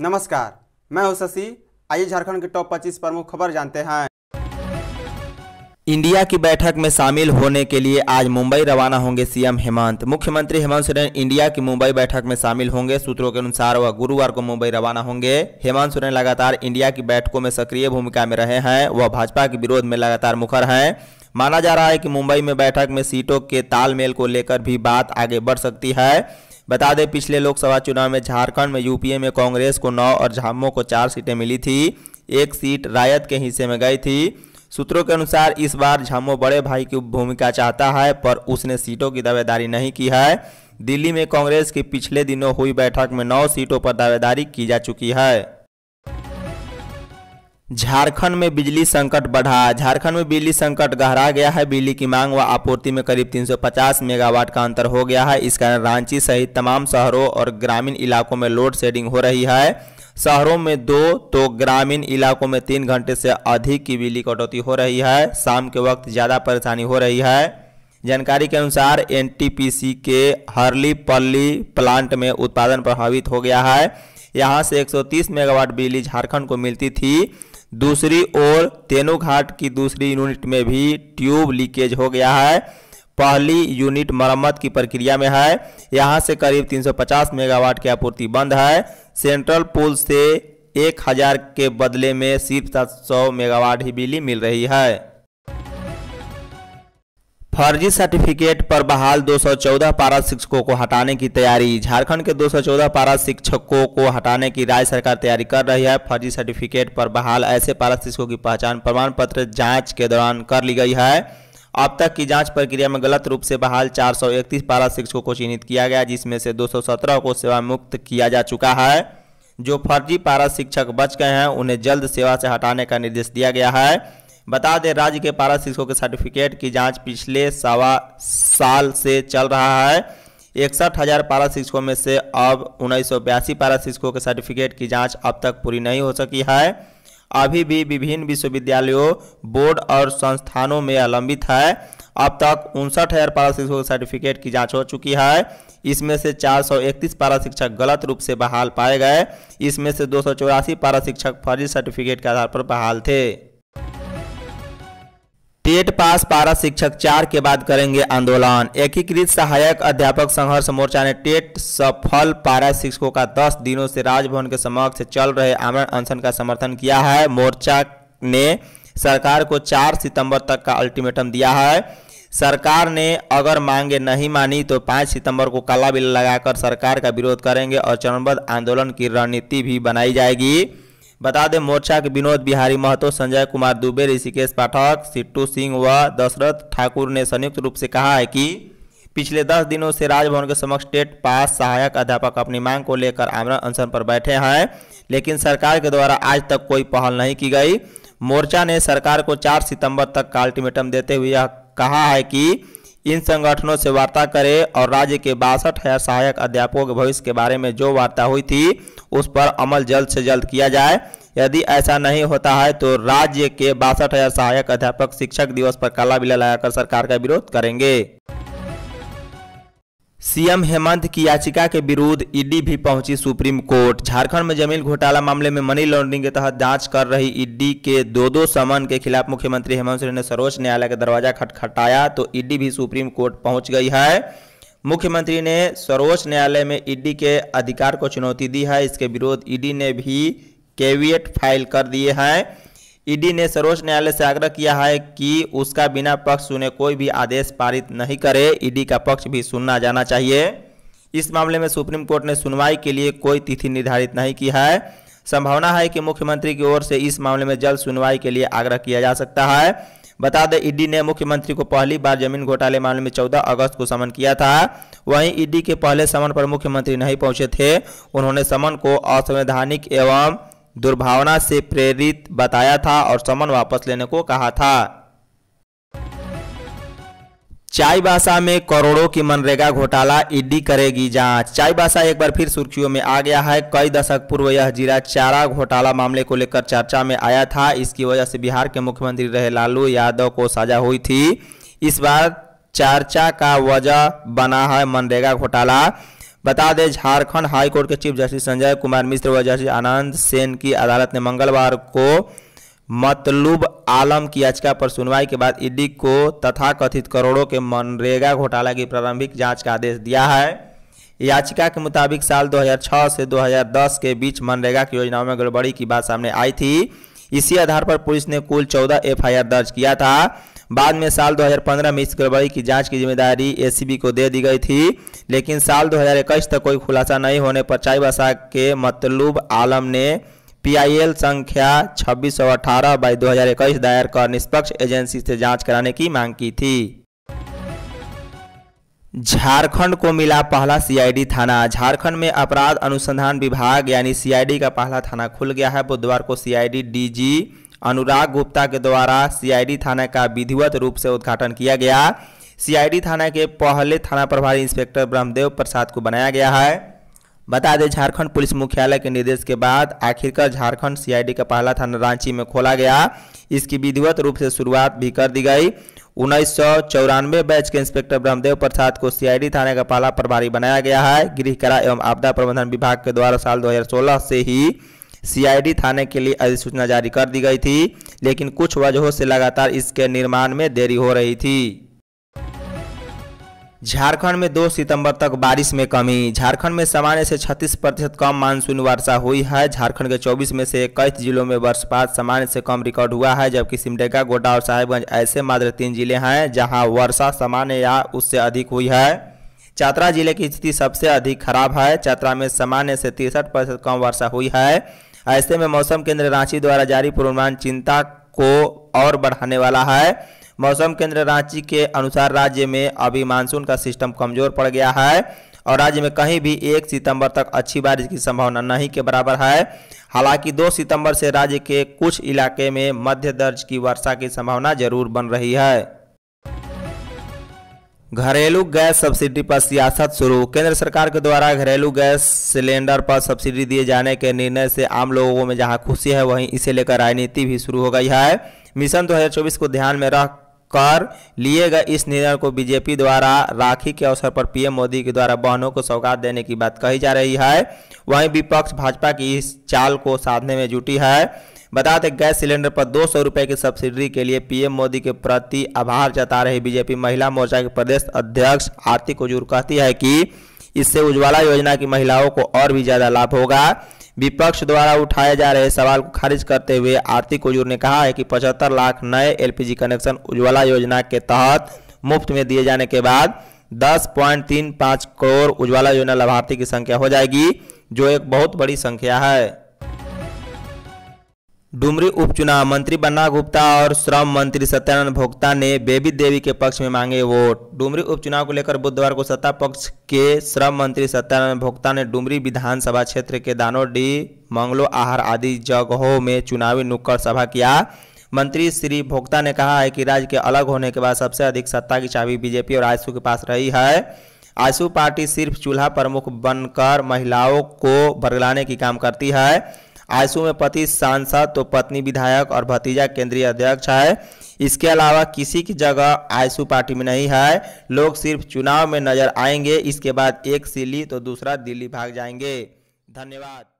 नमस्कार मैं हूं शशि आइए झारखंड के टॉप 25 प्रमुख खबर जानते हैं इंडिया की बैठक में शामिल होने के लिए आज मुंबई रवाना होंगे सीएम हेमंत मुख्यमंत्री हेमंत सोरेन इंडिया की मुंबई बैठक में शामिल होंगे सूत्रों के अनुसार वह गुरुवार को मुंबई रवाना होंगे हेमंत सोरेन लगातार इंडिया की बैठकों में सक्रिय भूमिका में रहे हैं वह भाजपा के विरोध में लगातार मुखर हैं माना जा रहा है कि मुंबई में बैठक में सीटों के तालमेल को लेकर भी बात आगे बढ़ सकती है बता दें पिछले लोकसभा चुनाव में झारखंड में यूपीए में कांग्रेस को नौ और झामो को चार सीटें मिली थी एक सीट रायत के हिस्से में गई थी सूत्रों के अनुसार इस बार झामो बड़े भाई की भूमिका चाहता है पर उसने सीटों की दावेदारी नहीं की है दिल्ली में कांग्रेस की पिछले दिनों हुई बैठक में नौ सीटों पर दावेदारी की जा चुकी है झारखंड में बिजली संकट बढ़ा झारखंड में बिजली संकट गहरा गया है बिजली की मांग व आपूर्ति में करीब 350 मेगावाट का अंतर हो गया है इस कारण रांची सहित तमाम शहरों और ग्रामीण इलाकों में लोड शेडिंग हो रही है शहरों में दो तो ग्रामीण इलाकों में तीन घंटे से अधिक की बिजली कटौती हो रही है शाम के वक्त ज़्यादा परेशानी हो रही है जानकारी के अनुसार एन के हरली पल्ली प्लांट में उत्पादन प्रभावित हो गया है यहाँ से 130 मेगावाट बिजली झारखंड को मिलती थी दूसरी ओर तेनो घाट की दूसरी यूनिट में भी ट्यूब लीकेज हो गया है पहली यूनिट मरम्मत की प्रक्रिया में है यहाँ से करीब 350 मेगावाट की आपूर्ति बंद है सेंट्रल पुल से एक हज़ार के बदले में सिर्फ सात सौ मेगावाट ही बिजली मिल रही है फर्जी सर्टिफिकेट पर बहाल 214 पारा शिक्षकों को हटाने की तैयारी झारखंड के 214 पारा शिक्षकों को हटाने की राज्य सरकार तैयारी कर रही है फर्जी सर्टिफिकेट पर बहाल ऐसे पारा शिक्षकों की पहचान प्रमाण पत्र जांच के दौरान कर ली गई है अब तक की जांच प्रक्रिया में गलत रूप से बहाल 431 पारा शिक्षकों को चिन्हित किया गया जिसमें से दो को सेवामुक्त किया जा चुका है जो फर्जी पारा शिक्षक बच गए हैं उन्हें जल्द सेवा से हटाने का निर्देश दिया गया है बता दें राज्य के पारा शिक्षकों के सर्टिफिकेट की जांच पिछले सवा साल से चल रहा है इकसठ हज़ार पारा शिक्षकों में से अब उन्नीस सौ बयासी पारा शिक्षकों के सर्टिफिकेट की जांच अब तक पूरी नहीं हो सकी है अभी भी विभिन्न विश्वविद्यालयों बोर्ड और संस्थानों में अलंबित है अब तक उनसठ हज़ार पारा शिक्षकों के सर्टिफिकेट की जांच हो चुकी है इसमें से 431 पारा शिक्षक गलत रूप से बहाल पाए गए इसमें से दो पारा शिक्षक फर्जी सर्टिफिकेट के आधार पर बहाल थे टेट पास पारा शिक्षक चार के बाद करेंगे आंदोलन एकीकृत सहायक अध्यापक संघर्ष मोर्चा ने टेट सफल पारा शिक्षकों का 10 दिनों से राजभवन के समक्ष चल रहे आमरण अनशन का समर्थन किया है मोर्चा ने सरकार को 4 सितंबर तक का अल्टीमेटम दिया है सरकार ने अगर मांगे नहीं मानी तो 5 सितंबर को काला बिल लगाकर सरकार का विरोध करेंगे और चरणबद्ध आंदोलन की रणनीति भी बनाई जाएगी बता दें मोर्चा के विनोद बिहारी महतो संजय कुमार दुबे ऋषिकेश पाठक सिट्टू सिंह व दशरथ ठाकुर ने संयुक्त रूप से कहा है कि पिछले दस दिनों से राजभवन के समक्ष टेट पास सहायक अध्यापक अपनी मांग को लेकर आमरण अनशन पर बैठे हैं लेकिन सरकार के द्वारा आज तक कोई पहल नहीं की गई मोर्चा ने सरकार को 4 सितंबर तक का अल्टीमेटम देते हुए यह कहा है कि इन संगठनों से वार्ता करें और राज्य के बासठ हजार सहायक अध्यापकों के भविष्य के बारे में जो वार्ता हुई थी उस पर अमल जल्द से जल्द किया जाए यदि ऐसा नहीं होता है तो राज्य के बासठ हजार सहायक अध्यापक शिक्षक दिवस पर काला बिला लगाकर सरकार का विरोध करेंगे सीएम हेमंत की याचिका के विरुद्ध ईडी भी पहुंची सुप्रीम कोर्ट झारखंड में जमीन घोटाला मामले में मनी लॉन्ड्रिंग के तहत जांच कर रही ईडी के दो दो समन के खिलाफ मुख्यमंत्री हेमंत सोरेन ने सर्वोच्च न्यायालय का दरवाजा खटखटाया तो ईडी भी सुप्रीम कोर्ट पहुंच गई है मुख्यमंत्री ने सर्वोच्च न्यायालय में ईडी के अधिकार को चुनौती दी है इसके विरोध ईडी ने भी कैवियट फाइल कर दिए हैं ईडी ने सर्वोच्च न्यायालय से आग्रह किया है कि उसका बिना पक्ष सुने कोई भी आदेश पारित नहीं करे ईडी का पक्ष भी सुनना जाना चाहिए इस मामले में सुप्रीम कोर्ट ने सुनवाई के लिए कोई तिथि निर्धारित नहीं की है संभावना है कि मुख्यमंत्री की ओर से इस मामले में जल्द सुनवाई के लिए आग्रह किया जा सकता है बता दें ईडी ने मुख्यमंत्री को पहली बार जमीन घोटाले मामले में 14 अगस्त को समन किया था वहीं ईडी के पहले समन पर मुख्यमंत्री नहीं पहुंचे थे उन्होंने समन को असंवैधानिक एवं दुर्भावना से प्रेरित बताया था और समन वापस लेने को कहा था चाईबासा में करोड़ों की मनरेगा घोटाला ईडी करेगी जांच चाईबासा एक बार फिर सुर्खियों में आ गया है कई दशक पूर्व यह जीरा चारा घोटाला मामले को लेकर चर्चा में आया था इसकी वजह से बिहार के मुख्यमंत्री रहे लालू यादव को सजा हुई थी इस बार चर्चा का वजह बना है मनरेगा घोटाला बता दें झारखंड हाईकोर्ट के चीफ जस्टिस संजय कुमार मिश्र व जस्टिस आनंद सेन की अदालत ने मंगलवार को मतलूब आलम की याचिका पर सुनवाई के बाद ईडी को तथाकथित करोड़ों के मनरेगा घोटाला की प्रारंभिक जांच का आदेश दिया है याचिका के मुताबिक साल 2006 से 2010 के बीच मनरेगा की योजनाओं में गड़बड़ी की बात सामने आई थी इसी आधार पर पुलिस ने कुल 14 एफआईआर दर्ज किया था बाद में साल 2015 में इस गड़बड़ी की जांच की जिम्मेदारी एसीबी को दे दी गई थी लेकिन साल 2021 तक कोई खुलासा नहीं होने पर चाईबासा के मतलूब आलम ने पीआईएल संख्या छब्बीस सौ अठारह बाई दो दायर कर निष्पक्ष एजेंसी से जांच कराने की मांग की थी झारखंड को मिला पहला सीआईडी थाना झारखंड में अपराध अनुसंधान विभाग यानी सीआईडी का पहला थाना खुल गया है बुधवार को सीआईडी डीजी अनुराग गुप्ता के द्वारा सीआईडी थाना का विधिवत रूप से उद्घाटन किया गया सीआईडी थाना के पहले थाना प्रभारी इंस्पेक्टर ब्रह्मदेव प्रसाद को बनाया गया है बता दें झारखंड पुलिस मुख्यालय के निर्देश के बाद आखिरकार झारखंड सीआईडी का पहला थाना रांची में खोला गया इसकी विधिवत रूप से शुरुआत भी कर दी गई उन्नीस बैच के इंस्पेक्टर ब्रह्मदेव प्रसाद को सीआईडी थाने का पहला प्रभारी बनाया गया है गृह कला एवं आपदा प्रबंधन विभाग के द्वारा साल 2016 से ही सीआईडी थाने के लिए अधिसूचना जारी कर दी गई थी लेकिन कुछ वजहों से लगातार इसके निर्माण में देरी हो रही थी झारखंड में 2 सितंबर तक बारिश में कमी झारखंड में सामान्य से 36 प्रतिशत कम मानसून वर्षा हुई है झारखंड के 24 में से इक्कीस जिलों में वर्षपात सामान्य से कम रिकॉर्ड हुआ है जबकि सिमडेगा गोड्डा और साहेबगंज ऐसे मात्र तीन जिले हैं जहां वर्षा सामान्य या उससे अधिक हुई है चतरा जिले की स्थिति सबसे अधिक खराब है चतरा में सामान्य से तिरसठ प्रतिशत कम वर्षा हुई है ऐसे में मौसम केंद्र रांची द्वारा जारी पूर्वानुमान चिंता को और बढ़ाने वाला है मौसम केंद्र रांची के अनुसार राज्य में अभी मानसून का सिस्टम कमजोर पड़ गया है और राज्य में कहीं भी एक सितंबर तक अच्छी बारिश की संभावना नहीं के बराबर है हालांकि दो सितंबर से राज्य के कुछ इलाके में मध्य दर्ज की वर्षा की संभावना जरूर बन रही है घरेलू गैस सब्सिडी पर सियासत शुरू केंद्र सरकार के द्वारा घरेलू गैस सिलेंडर पर सब्सिडी दिए जाने के निर्णय से आम लोगों में जहां खुशी है वहीं इसे लेकर राजनीति भी शुरू हो गई है मिशन 2024 को ध्यान में रख कर लिए गए इस निर्णय को बीजेपी द्वारा राखी के अवसर पर पीएम मोदी के द्वारा बहनों को सौगात देने की बात कही जा रही है वहीं विपक्ष भाजपा की इस चाल को साधने में जुटी है बता दें गैस सिलेंडर पर दो सौ रुपये की सब्सिडी के लिए पीएम मोदी के प्रति आभार जता रही बीजेपी महिला मोर्चा के प्रदेश अध्यक्ष आरती कुजूर कहती है कि इससे उज्ज्वला योजना की महिलाओं को और भी ज़्यादा लाभ होगा विपक्ष द्वारा उठाए जा रहे सवाल को खारिज करते हुए आरती कुजूर ने कहा है कि पचहत्तर लाख नए एल कनेक्शन उज्ज्वला योजना के तहत मुफ्त में दिए जाने के बाद 10.35 करोड़ उज्ज्वला योजना लाभार्थी की संख्या हो जाएगी जो एक बहुत बड़ी संख्या है डुमरी उपचुनाव मंत्री बन्ना गुप्ता और श्रम मंत्री सत्यानंद भोक्ता ने बेबी देवी के पक्ष में मांगे वोट डुमरी उपचुनाव को लेकर बुधवार को सत्ता पक्ष के श्रम मंत्री सत्यानंद भोक्ता ने डुमरी विधानसभा क्षेत्र के दानोडी मंगलो आहार आदि जगहों में चुनावी नुक्कड़ सभा किया मंत्री श्री भोक्ता ने कहा है कि राज्य के अलग होने के बाद सबसे अधिक सत्ता की चाबी बीजेपी और आयसू के पास रही है आयसू पार्टी सिर्फ चूल्हा प्रमुख बनकर महिलाओं को बरगलाने की काम करती है आयसू में पति सांसद तो पत्नी विधायक और भतीजा केंद्रीय अध्यक्ष है इसके अलावा किसी की जगह आयसू पार्टी में नहीं है लोग सिर्फ चुनाव में नजर आएंगे इसके बाद एक सिली तो दूसरा दिल्ली भाग जाएंगे धन्यवाद